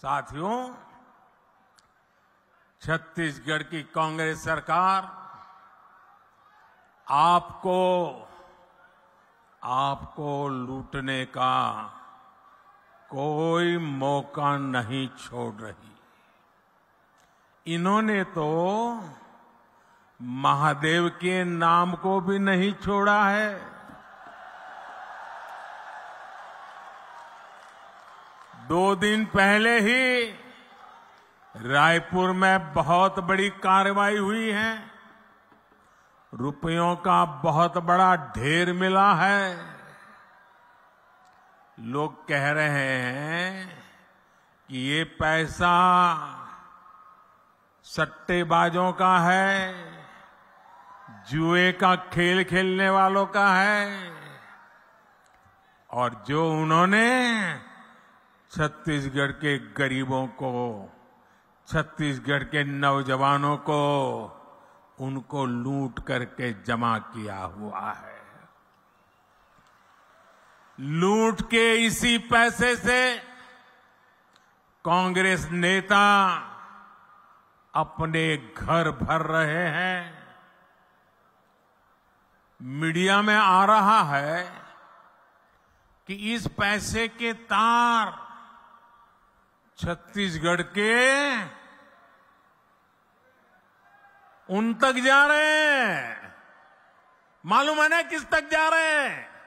साथियों छत्तीसगढ़ की कांग्रेस सरकार आपको आपको लूटने का कोई मौका नहीं छोड़ रही इन्होंने तो महादेव के नाम को भी नहीं छोड़ा है दो दिन पहले ही रायपुर में बहुत बड़ी कार्रवाई हुई है रुपयों का बहुत बड़ा ढेर मिला है लोग कह रहे हैं कि ये पैसा सट्टेबाजों का है जुए का खेल खेलने वालों का है और जो उन्होंने छत्तीसगढ़ के गरीबों को छत्तीसगढ़ के नौजवानों को उनको लूट करके जमा किया हुआ है लूट के इसी पैसे से कांग्रेस नेता अपने घर भर रहे हैं मीडिया में आ रहा है कि इस पैसे के तार छत्तीसगढ़ के उन तक जा रहे हैं मालूम है ना किस तक जा रहे हैं